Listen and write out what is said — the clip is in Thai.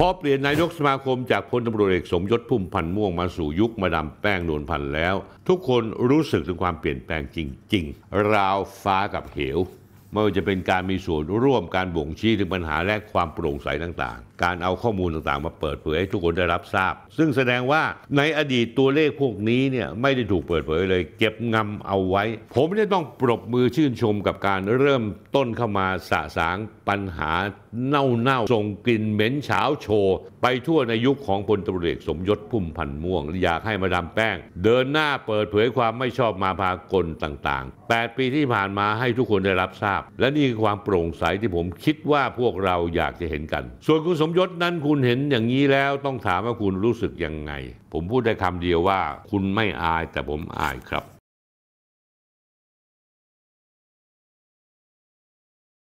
พอเปลี่ยนนายกสมาคมจากพลตำรวจเอกสมยศพุ่มพันธ์ม่วงมาสู่ยุค มาดามแป้งนวลพันธ์แล้ว ทุกคนรู้สึกถึงความเปลี่ยนแปลงจริง ๆ ราวฟ้ากับเหวไม่ว่าจะเป็นการมีส่วนร่วมการบ่งชี้ถึงปัญหาและความโปร่งใสต่างๆ การเอาข้อมูลต่างๆมาเปิดเผยให้ทุกคนได้รับทราบ ซึ่งแสดงว่าในอดีตตัวเลขพวกนี้เนี่ยไม่ได้ถูกเปิดเผยเลย เก็บงำเอาไว้ ผมจะต้องปรบมือชื่นชมกับการเริ่มต้นเข้ามาสะสางปัญหาเน่าๆส่งกลิ่นเหม็นเฉาโชว์ไปทั่วในยุคของพลตรเีสมยศพุ่มพันม่วงอยากให้มาดามแป้ง เดินหน้าเปิดเผยความไม่ชอบมาพากลต่างๆ8ปีที่ผ่านมาให้ทุกคนได้รับทราบาพและนี่คือความโปร่งใสที่ผมคิดว่าพวกเราอยากจะเห็นกัน ส่วนคุณสมยศนั้นคุณเห็นอย่างนี้แล้วต้องถามว่าคุณรู้สึกยังไง ผมพูดได้คำเดียวว่าคุณไม่อายแต่ผมอายครับ